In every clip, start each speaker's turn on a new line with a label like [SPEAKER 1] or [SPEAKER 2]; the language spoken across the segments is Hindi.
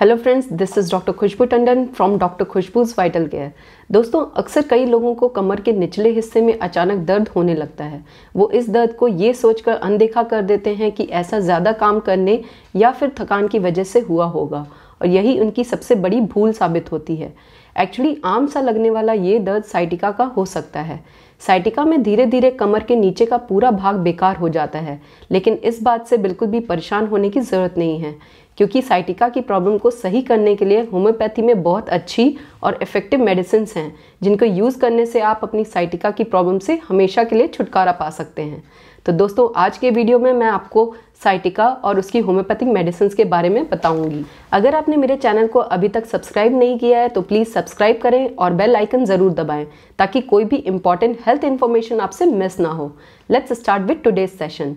[SPEAKER 1] hello friends this is doctor Khushbu Tandon from doctor Khushbu's vital care दोस्तों अक्सर कई लोगों को कमर के निचले हिस्से में अचानक दर्द होने लगता है वो इस दर्द को ये सोचकर अनदेखा कर देते हैं कि ऐसा ज़्यादा काम करने या फिर थकान की वजह से हुआ होगा और यही उनकी सबसे बड़ी भूल साबित होती है एक्चुअली आम सा लगने वाला ये दर्द साइटिका का हो सकता है साइटिका में धीरे धीरे कमर के नीचे का पूरा भाग बेकार हो जाता है लेकिन इस बात से बिल्कुल भी परेशान होने की ज़रूरत नहीं है क्योंकि साइटिका की प्रॉब्लम को सही करने के लिए होम्योपैथी में बहुत अच्छी और इफ़ेक्टिव मेडिसिन हैं जिनको यूज़ करने से आप अपनी साइटिका की प्रॉब्लम से हमेशा के लिए छुटकारा पा सकते हैं तो दोस्तों आज के वीडियो में मैं आपको साइटिका और उसकी होम्योपैथिक मेडिसिन के बारे में बताऊंगी अगर आपने मेरे चैनल को अभी तक सब्सक्राइब नहीं किया है तो प्लीज़ सब्सक्राइब करें और बेल आइकन ज़रूर दबाएं ताकि कोई भी इंपॉर्टेंट हेल्थ इन्फॉर्मेशन आपसे मिस ना हो let's start with today's session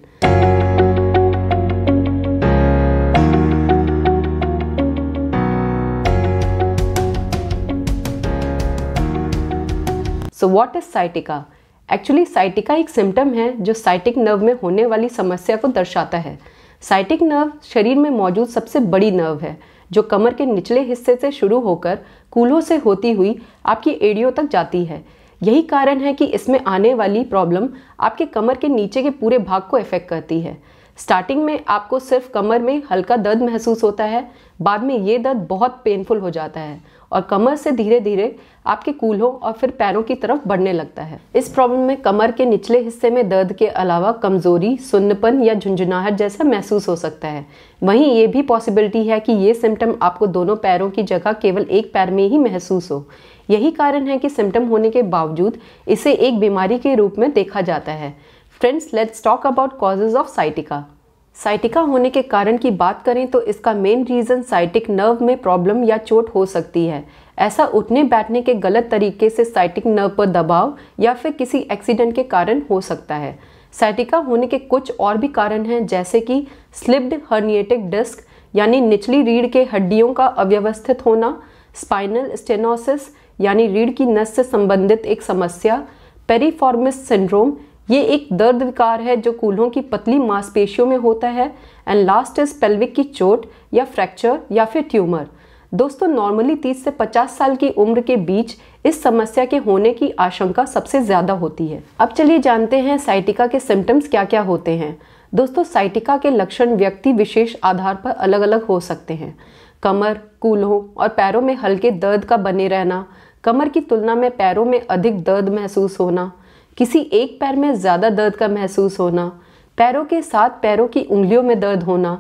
[SPEAKER 1] so what is sciatica actually sciatica एक सिम्टम है जो साइटिक नर्व में होने वाली समस्या को दर्शाता है साइटिक नर्व शरीर में मौजूद सबसे बड़ी नर्व है जो कमर के निचले हिस्से से शुरू होकर कूल्हों से होती हुई आपकी एड़ियों तक जाती है यही कारण है कि इसमें आने वाली प्रॉब्लम आपके कमर के नीचे के पूरे भाग को इफेक्ट करती है स्टार्टिंग में आपको सिर्फ कमर में हल्का दर्द महसूस होता है बाद में ये दर्द बहुत पेनफुल हो जाता है और कमर से धीरे धीरे आपके कूल्हों और फिर पैरों की तरफ बढ़ने लगता है इस प्रॉब्लम में कमर के निचले हिस्से में दर्द के अलावा कमजोरी सुन्नपन या झुंझुनाहट जैसा महसूस हो सकता है वहीं ये भी पॉसिबिलिटी है कि ये सिम्टम आपको दोनों पैरों की जगह केवल एक पैर में ही महसूस हो यही कारण है कि सिम्टम होने के बावजूद इसे एक बीमारी के रूप में देखा जाता है friends let's talk about causes of sciatica sciatica होने के कारण की बात करें तो इसका मेन रीज़न साइटिक नर्व में प्रॉब्लम या चोट हो सकती है ऐसा उठने बैठने के गलत तरीके से साइटिक नर्व पर दबाव या फिर किसी एक्सीडेंट के कारण हो सकता है साइटिका होने के कुछ और भी कारण हैं जैसे कि स्लिप्ड हर्निएटिक डिस्क यानी निचली रीढ़ के हड्डियों का अव्यवस्थित होना स्पाइनल स्टेनोसिस यानी रीढ़ की नस से संबंधित एक समस्या पेरीफॉर्मिस सिंड्रोम ये एक दर्द विकार है जो कूल्हों की पतली मांसपेशियों में होता है एंड लास्ट इज पेल्विक की चोट या फ्रैक्चर या फिर ट्यूमर दोस्तों नॉर्मली 30 से 50 साल की उम्र के बीच इस समस्या के होने की आशंका सबसे ज़्यादा होती है अब चलिए जानते हैं साइटिका के सिम्टम्स क्या क्या होते हैं दोस्तों साइटिका के लक्षण व्यक्ति विशेष आधार पर अलग अलग हो सकते हैं कमर कूल्हों और पैरों में हल्के दर्द का बने रहना कमर की तुलना में पैरों में अधिक दर्द महसूस होना किसी एक पैर में ज़्यादा दर्द का महसूस होना पैरों के साथ पैरों की उंगलियों में दर्द होना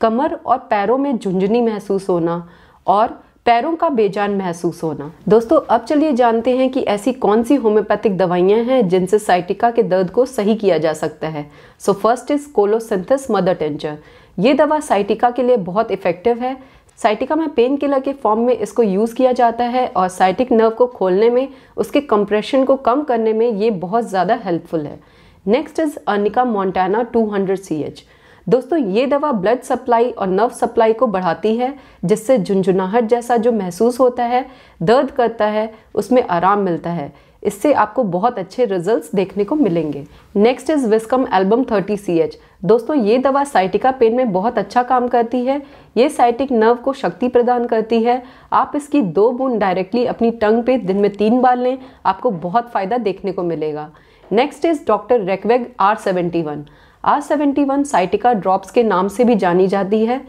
[SPEAKER 1] कमर और पैरों में झुंझुनी महसूस होना और पैरों का बेजान महसूस होना दोस्तों अब चलिए जानते हैं कि ऐसी कौन सी होम्योपैथिक दवाइयाँ हैं जिनसे साइटिका के दर्द को सही किया जा सकता है so first is colocynthis mother tincture ये दवा साइटिका के लिए बहुत इफेक्टिव है साइटिका में पेन किलर के फॉर्म में इसको यूज़ किया जाता है और साइटिक नर्व को खोलने में उसके कंप्रेशन को कम करने में ये बहुत ज़्यादा हेल्पफुल है next is arnica montana 200 H दोस्तों ये दवा ब्लड सप्लाई और नर्व सप्लाई को बढ़ाती है जिससे झुंझुनाहट जैसा जो महसूस होता है दर्द करता है उसमें आराम मिलता है इससे आपको बहुत अच्छे रिजल्ट्स देखने को मिलेंगे next is viscum album 30 C दोस्तों ये दवा साइटिका पेन में बहुत अच्छा काम करती है ये साइटिक नर्व को शक्ति प्रदान करती है आप इसकी दो बूंद डायरेक्टली अपनी टंग पे दिन में तीन बार लें आपको बहुत फ़ायदा देखने को मिलेगा next is doctor Reckeweg R seventy one R seventy one sciatica drops के नाम से भी जानी जाती है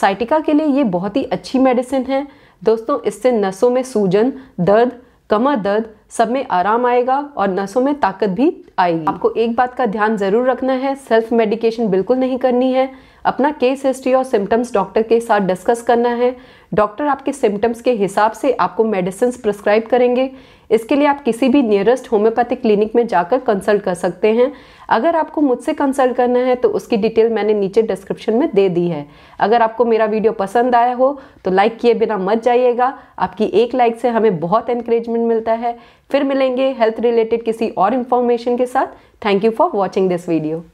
[SPEAKER 1] साइटिका के लिए ये बहुत ही अच्छी मेडिसिन है दोस्तों इससे नसों में सूजन दर्द कमर दर्द सब में आराम आएगा और नसों में ताकत भी आएगी आपको एक बात का ध्यान जरूर रखना है सेल्फ मेडिकेशन बिल्कुल नहीं करनी है अपना केस हिस्ट्री और सिम्टम्स डॉक्टर के साथ डिस्कस करना है डॉक्टर आपके सिम्टम्स के हिसाब से आपको मेडिसिन प्रिस्क्राइब करेंगे इसके लिए आप किसी भी नियरेस्ट होम्योपैथिक क्लिनिक में जाकर कंसल्ट कर सकते हैं अगर आपको मुझसे कंसल्ट करना है तो उसकी डिटेल मैंने नीचे डिस्क्रिप्शन में दे दी है अगर आपको मेरा वीडियो पसंद आया हो तो लाइक किए बिना मत जाइएगा आपकी एक लाइक से हमें बहुत इंकरेजमेंट मिलता है फिर मिलेंगे हेल्थ रिलेटेड किसी और इन्फॉर्मेशन के साथ thank you for watching this video